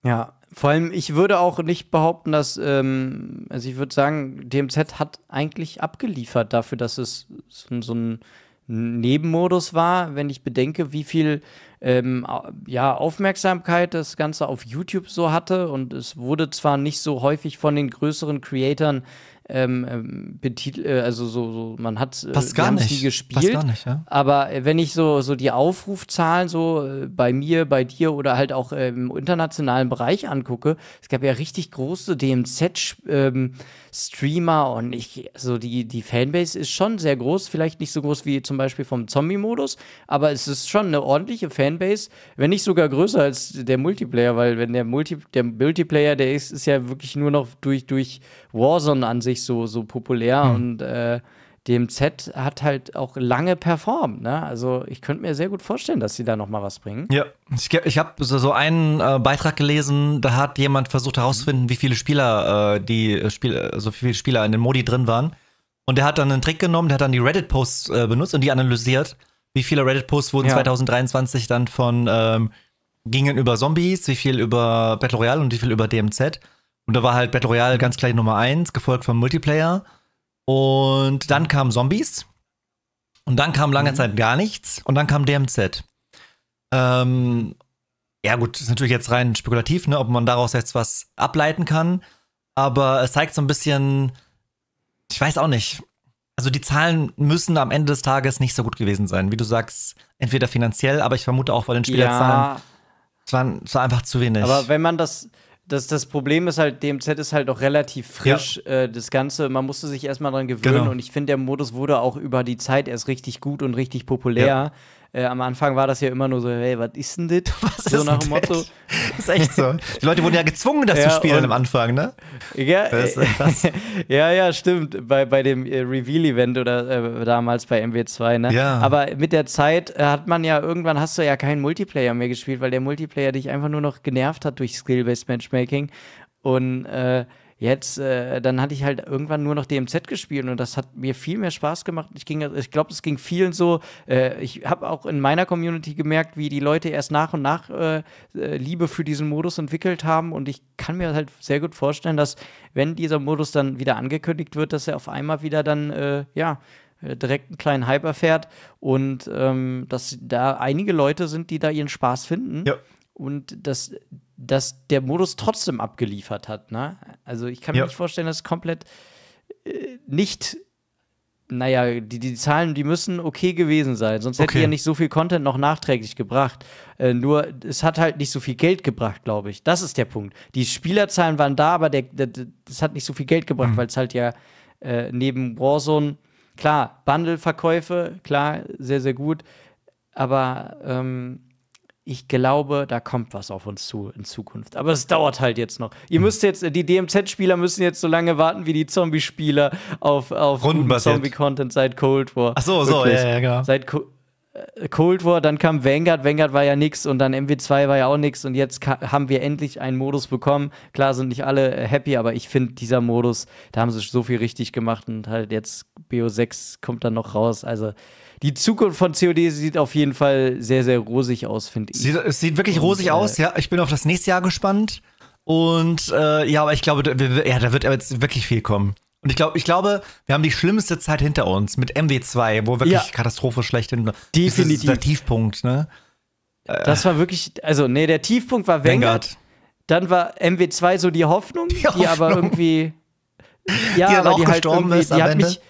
Ja, vor allem, ich würde auch nicht behaupten, dass, ähm, also ich würde sagen, DMZ hat eigentlich abgeliefert dafür, dass es so, so ein Nebenmodus war, wenn ich bedenke, wie viel ähm, ja, Aufmerksamkeit das Ganze auf YouTube so hatte. Und es wurde zwar nicht so häufig von den größeren Creatern ähm, ähm betitel, äh, also so, so, man hat äh, Passt gar nicht. nie gespielt. Passt gar nicht, ja. Aber äh, wenn ich so, so die Aufrufzahlen so äh, bei mir, bei dir oder halt auch im internationalen Bereich angucke, es gab ja richtig große DMZ-Streamer ähm, und ich, so die, die Fanbase ist schon sehr groß, vielleicht nicht so groß wie zum Beispiel vom Zombie-Modus, aber es ist schon eine ordentliche Fanbase, wenn nicht sogar größer als der Multiplayer, weil wenn der Multi, der Multiplayer, der ist, ist ja wirklich nur noch durch, durch Warzone an sich plötzlich so, so populär mhm. und äh, DMZ hat halt auch lange performt. Ne? Also ich könnte mir sehr gut vorstellen, dass sie da nochmal was bringen. Ja, ich, ich habe so, einen äh, Beitrag gelesen, da hat jemand versucht herauszufinden, wie viele Spieler äh, die äh, Spiel, so also viele Spieler in den Modi drin waren. Und der hat dann einen Trick genommen, der hat dann die Reddit-Posts äh, benutzt und die analysiert, wie viele Reddit-Posts wurden ja. 2023 dann von ähm, gingen über Zombies, wie viel über Battle Royale und wie viel über DMZ. Und da war halt Battle Royale ganz gleich Nummer 1, gefolgt vom Multiplayer. Und dann kamen Zombies. Und dann kam lange mhm. Zeit gar nichts. Und dann kam DMZ. Ähm, ja, gut, ist natürlich jetzt rein spekulativ, ne, ob man daraus jetzt was ableiten kann. Aber es zeigt so ein bisschen, ich weiß auch nicht. Also die Zahlen müssen am Ende des Tages nicht so gut gewesen sein. Wie du sagst, entweder finanziell, aber ich vermute auch bei den Spielerzahlen. Ja. Es, waren, es war einfach zu wenig. Aber wenn man das, das, das Problem ist halt, DMZ ist halt auch relativ frisch, ja. äh, das Ganze. Man musste sich erstmal dran gewöhnen genau. und ich finde, der Modus wurde auch über die Zeit erst richtig gut und richtig populär. Ja. Äh, am Anfang war das ja immer nur so, hey, was ist denn das? So nach dem Motto. Das ist echt so. Die Leute wurden ja gezwungen, das ja, zu spielen am Anfang, ne? Ja, ja, ja, stimmt. Bei, bei dem äh, Reveal-Event oder äh, damals bei MW2, ne? Ja. Aber mit der Zeit äh, hat man ja irgendwann, hast du ja keinen Multiplayer mehr gespielt, weil der Multiplayer dich einfach nur noch genervt hat durch Skill-Based Matchmaking. Und äh, Jetzt, äh, dann hatte ich halt irgendwann nur noch DMZ gespielt und das hat mir viel mehr Spaß gemacht. Ich, ging, ich glaube, es ging vielen so. Äh, ich habe auch in meiner Community gemerkt, wie die Leute erst nach und nach äh, äh, Liebe für diesen Modus entwickelt haben und ich kann mir halt sehr gut vorstellen, dass wenn dieser Modus dann wieder angekündigt wird, dass er auf einmal wieder dann, äh, ja, äh, direkt einen kleinen Hype erfährt und ähm, dass da einige Leute sind, die da ihren Spaß finden. Ja und dass, dass der Modus trotzdem abgeliefert hat. Ne? Also ich kann mir nicht vorstellen, dass komplett äh, nicht naja, die, die Zahlen, die müssen okay gewesen sein, sonst okay. hätte ja nicht so viel Content noch nachträglich gebracht. Äh, nur, es hat halt nicht so viel Geld gebracht, glaube ich. Das ist der Punkt. Die Spielerzahlen waren da, aber der, es hat nicht so viel Geld gebracht, mhm. weil es halt ja äh, neben Warzone, klar, Bundle-Verkäufe, klar, sehr, sehr gut, aber ähm, ich glaube, da kommt was auf uns zu in Zukunft. Aber es dauert halt jetzt noch. Ihr müsst jetzt, die DMZ-Spieler müssen jetzt so lange warten, wie die Zombie-Spieler auf, auf Zombie-Content seit Cold War. Ach so, so, Wirklich. ja, ja, genau. Seit Co äh, Cold War, dann kam Vanguard, Vanguard war ja nix und dann MW2 war ja auch nix und jetzt haben wir endlich einen Modus bekommen. Klar sind nicht alle äh, happy, aber ich finde dieser Modus, da haben sie so viel richtig gemacht und halt jetzt BO6 kommt dann noch raus. Also die Zukunft von COD sieht auf jeden Fall sehr, sehr rosig aus, finde ich. Sieht, es sieht wirklich rosig Und, äh, aus, ja. Ich bin auf das nächste Jahr gespannt. Und äh, ja, aber ich glaube, da, ja, da wird jetzt wirklich viel kommen. Und ich glaube, ich glaube, wir haben die schlimmste Zeit hinter uns mit MW2, wo wirklich ja. Katastrophe schlecht hin. Definitiv. Das der Tiefpunkt, ne? Äh. Das war wirklich, also nee, der Tiefpunkt war Vanguard. Vanguard. Dann war MW2 so die Hoffnung, die, Hoffnung. die aber irgendwie ja, die aber die halt irgendwie, ist, die hat Ende. mich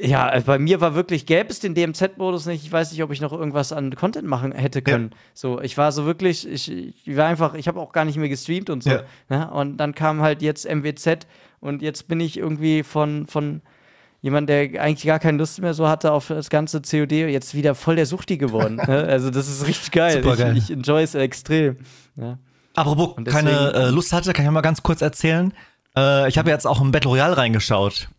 ja, äh, bei mir war wirklich, gäbe es den DMZ-Modus nicht, ich weiß nicht, ob ich noch irgendwas an Content machen hätte können. Ja. So, ich war so wirklich, ich, ich war einfach, ich habe auch gar nicht mehr gestreamt und so. Ja. Ne? Und dann kam halt jetzt MWZ und jetzt bin ich irgendwie von, von jemand, der eigentlich gar keine Lust mehr so hatte auf das ganze COD, jetzt wieder voll der Suchti geworden. ne? Also das ist richtig geil. Ich, ich enjoy es extrem. Ja. Apropos deswegen, keine äh, Lust hatte, kann ich mal ganz kurz erzählen. Äh, ich habe jetzt auch im Battle Royale reingeschaut.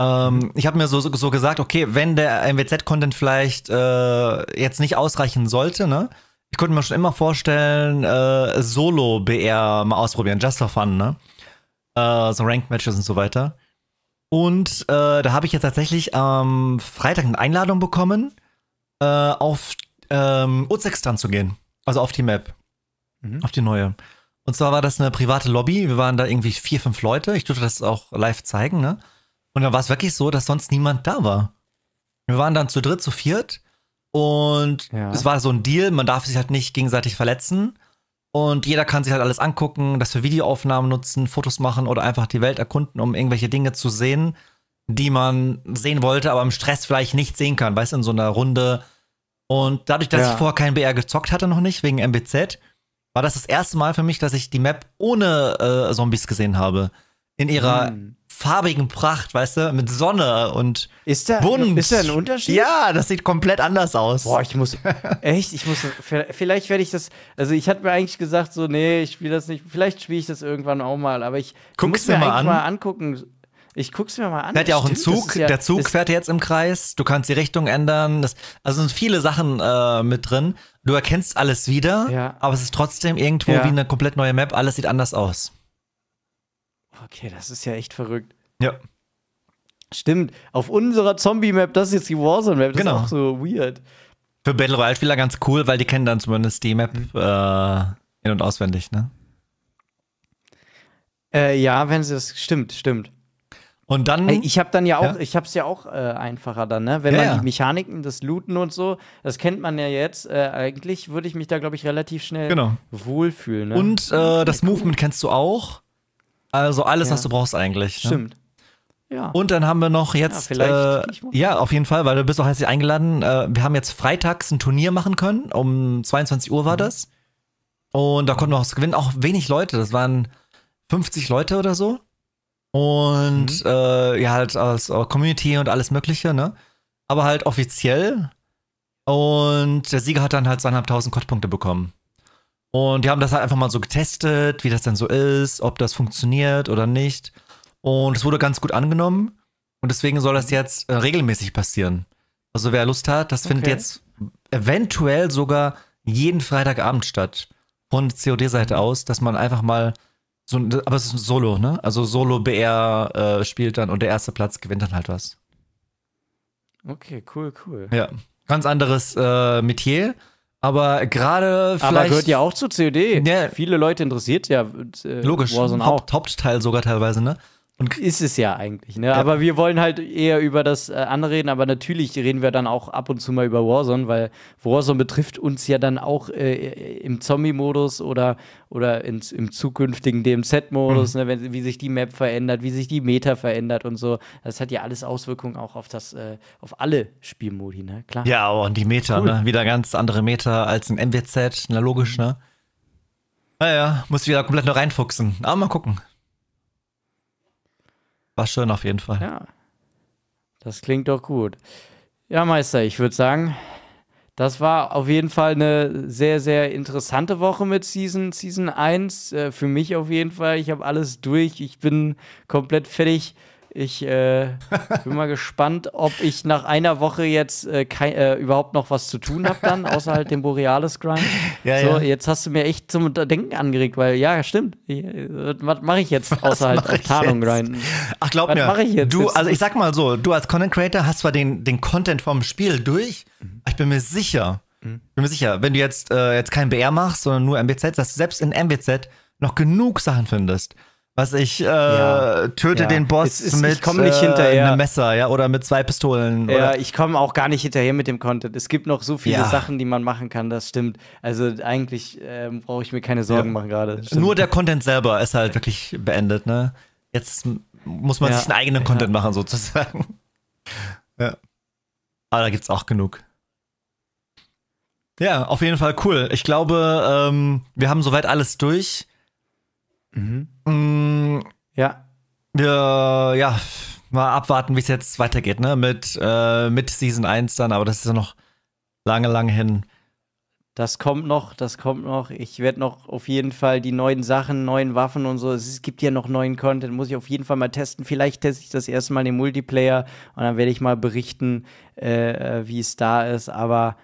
Ähm, ich habe mir so, so gesagt, okay, wenn der MWZ-Content vielleicht äh, jetzt nicht ausreichen sollte, ne? Ich könnte mir schon immer vorstellen, äh, Solo-BR mal ausprobieren, just for fun, ne? Äh, so Ranked-Matches und so weiter. Und äh, da habe ich jetzt tatsächlich am ähm, Freitag eine Einladung bekommen, äh, auf ähm, Uzbekistan zu gehen. Also auf die Map. Mhm. Auf die neue. Und zwar war das eine private Lobby. Wir waren da irgendwie vier, fünf Leute. Ich durfte das auch live zeigen, ne? Und dann war es wirklich so, dass sonst niemand da war. Wir waren dann zu dritt, zu viert. Und ja. es war so ein Deal, man darf sich halt nicht gegenseitig verletzen. Und jeder kann sich halt alles angucken, dass wir Videoaufnahmen nutzen, Fotos machen oder einfach die Welt erkunden, um irgendwelche Dinge zu sehen, die man sehen wollte, aber im Stress vielleicht nicht sehen kann, weißt du, in so einer Runde. Und dadurch, dass ja. ich vorher kein BR gezockt hatte noch nicht, wegen MBZ, war das das erste Mal für mich, dass ich die Map ohne äh, Zombies gesehen habe. In ihrer hm farbigen Pracht, weißt du, mit Sonne und ist da, bunt. Ist da ein Unterschied? Ja, das sieht komplett anders aus. Boah, ich muss, echt, ich muss, vielleicht werde ich das, also ich hatte mir eigentlich gesagt so, nee, ich spiele das nicht, vielleicht spiele ich das irgendwann auch mal, aber ich Guck's es mir, mir mal an. mal angucken, ich guck's mir mal an. Fährt ja auch ein Zug. Ja, der Zug fährt jetzt im Kreis. Du kannst die Richtung ändern. Das, also sind viele Sachen äh, mit drin. Du erkennst alles wieder, ja. aber es ist trotzdem irgendwo ja. wie eine komplett neue Map. Alles sieht anders aus. Okay, das ist ja echt verrückt. Ja. Stimmt, auf unserer Zombie-Map, das ist jetzt die Warzone-Map, das genau. ist auch so weird. Für Battle Royale-Spieler ganz cool, weil die kennen dann zumindest die Map mhm. äh, in- und auswendig, ne? Äh, ja, wenn sie das stimmt, stimmt. Und dann. Ich habe dann ja auch, ja? ich habe ja auch äh, einfacher dann, ne? Wenn ja, man ja. die Mechaniken, das Looten und so, das kennt man ja jetzt. Äh, eigentlich würde ich mich da, glaube ich, relativ schnell genau. wohlfühlen. Ne? Und äh, das cool. Movement kennst du auch. Also alles, ja. was du brauchst eigentlich. Ne? Stimmt. Ja. Und dann haben wir noch jetzt, ja, äh, ja, auf jeden Fall, weil du bist auch herzlich eingeladen. Äh, wir haben jetzt freitags ein Turnier machen können, um 22 Uhr war mhm. das. Und da konnten wir auch gewinnen, auch wenig Leute, das waren 50 Leute oder so. Und mhm. äh, ja, halt als äh, Community und alles Mögliche, ne? Aber halt offiziell. Und der Sieger hat dann halt zweieinhalbtausend Kottpunkte bekommen. Und die haben das halt einfach mal so getestet, wie das dann so ist, ob das funktioniert oder nicht. Und es wurde ganz gut angenommen. Und deswegen soll das jetzt äh, regelmäßig passieren. Also wer Lust hat, das okay. findet jetzt eventuell sogar jeden Freitagabend statt. Von COD-Seite aus, dass man einfach mal so, aber es ist ein Solo, ne? Also Solo BR äh, spielt dann und der erste Platz gewinnt dann halt was. Okay, cool, cool. Ja, ganz anderes äh, Metier. Aber gerade vielleicht. Aber gehört ja auch zu COD. Ja. Viele Leute interessiert ja äh, Logisch. Warzone Hauptteil sogar teilweise, ne? Und äh, ist es ja eigentlich, ne? Ja. Aber wir wollen halt eher über das äh, andere reden, aber natürlich reden wir dann auch ab und zu mal über Warzone, weil Warzone betrifft uns ja dann auch äh, äh im Zombie-Modus oder, oder ins, im zukünftigen DMZ-Modus, mhm. ne? Wenn, wie sich die Map verändert, wie sich die Meta verändert und so. Das hat ja alles Auswirkungen auch auf das, äh, auf alle Spielmodi, ne? Klar. Ja, oh, und die Meta, cool. ne? Wieder ganz andere Meta als im MWZ, na ne? logisch, ne? Naja, mhm. muss ich wieder komplett nur reinfuchsen. Aber mal gucken. War schön auf jeden Fall. Ja. Das klingt doch gut. Ja, Meister, ich würde sagen, das war auf jeden Fall eine sehr, sehr interessante Woche mit Season, Season 1. Äh, für mich auf jeden Fall. Ich habe alles durch. Ich bin komplett fertig. Ich äh, bin mal gespannt, ob ich nach einer Woche jetzt äh, kein, äh, überhaupt noch was zu tun habe dann, außer halt dem Borealis-Grind. Ja, so, ja. jetzt hast du mir echt zum Denken angeregt, weil ja, stimmt. Ich, äh, was mache ich jetzt außer was halt Tarnung grinden? Ach, glaub was mir. Mach ich jetzt? Du, also ich sag mal so, du als Content Creator hast zwar den, den Content vom Spiel durch, mhm. ich bin mir sicher, mhm. bin mir sicher, wenn du jetzt, äh, jetzt kein BR machst, sondern nur MBZ, dass du selbst in MBZ noch genug Sachen findest. Was ich äh, ja, töte ja. den Boss ist, mit ich nicht äh, hinterher. einem Messer, ja, oder mit zwei Pistolen. Ja, oder? ich komme auch gar nicht hinterher mit dem Content. Es gibt noch so viele ja. Sachen, die man machen kann, das stimmt. Also eigentlich äh, brauche ich mir keine Sorgen machen gerade. Nur der Content selber ist halt wirklich beendet, ne? Jetzt muss man sich einen eigenen Content machen, sozusagen. ja. Aber ah, da gibt's auch genug. Ja, auf jeden Fall cool. Ich glaube, ähm, wir haben soweit alles durch. Mhm. Mhm. Ja. ja. ja, mal abwarten, wie es jetzt weitergeht, ne? Mit, äh, mit Season 1 dann, aber das ist ja noch lange, lange hin. Das kommt noch, das kommt noch. Ich werde noch auf jeden Fall die neuen Sachen, neuen Waffen und so. Es gibt ja noch neuen Content, muss ich auf jeden Fall mal testen. Vielleicht teste ich das erstmal Mal den Multiplayer und dann werde ich mal berichten, äh, äh wie es da ist. Aber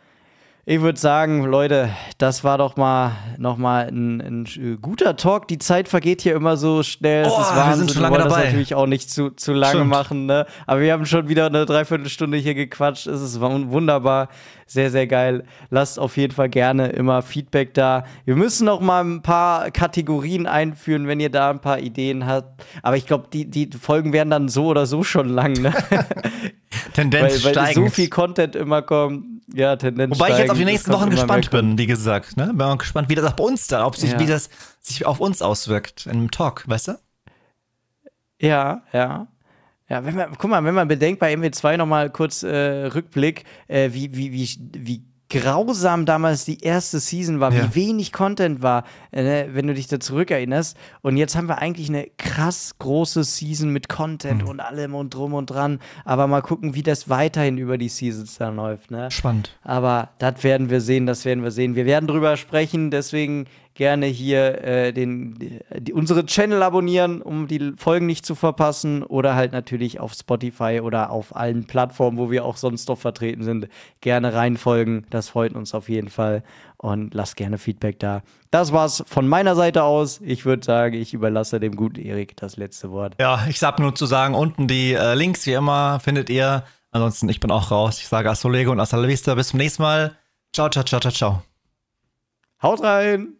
ich würde sagen, Leute, das war doch mal nochmal ein, ein guter Talk. Die Zeit vergeht hier immer so schnell. Oh, wir sind schon lange wir wollen dabei. das natürlich auch nicht zu, zu lange Stimmt. machen. Ne? Aber wir haben schon wieder eine Dreiviertelstunde hier gequatscht. Es ist wunderbar. Sehr, sehr geil. Lasst auf jeden Fall gerne immer Feedback da. Wir müssen noch mal ein paar Kategorien einführen, wenn ihr da ein paar Ideen habt. Aber ich glaube, die, die Folgen werden dann so oder so schon lang. Ne? Tendenz weil, weil so viel Content immer kommt ja, Tendenz. Wobei ich jetzt auf die nächsten Wochen gespannt bin, wie gesagt. Ne? Bin auch gespannt, wie das bei uns dann, ob sich, ja. wie das sich auf uns auswirkt in einem Talk, weißt du? Ja, ja. Ja, wenn man, guck mal, wenn man bedenkt, bei MW2 nochmal kurz äh, Rückblick, äh, wie, wie, wie, wie grausam damals die erste Season war, ja. wie wenig Content war, äh, ne, wenn du dich da zurückerinnerst. Und jetzt haben wir eigentlich eine krass große Season mit Content mhm. und allem und drum und dran. Aber mal gucken, wie das weiterhin über die Seasons dann läuft. Ne? Spannend. Aber das werden wir sehen, das werden wir sehen. Wir werden drüber sprechen, deswegen gerne hier äh, den, die, unsere Channel abonnieren, um die Folgen nicht zu verpassen. Oder halt natürlich auf Spotify oder auf allen Plattformen, wo wir auch sonst noch vertreten sind, gerne reinfolgen. Das freut uns auf jeden Fall. Und lasst gerne Feedback da. Das war's von meiner Seite aus. Ich würde sagen, ich überlasse dem guten Erik das letzte Wort. Ja, ich sag nur zu sagen, unten die äh, Links wie immer findet ihr. Ansonsten, ich bin auch raus. Ich sage Asolego und Hasta Bis zum nächsten Mal. Ciao, ciao, ciao, ciao, ciao. Haut rein!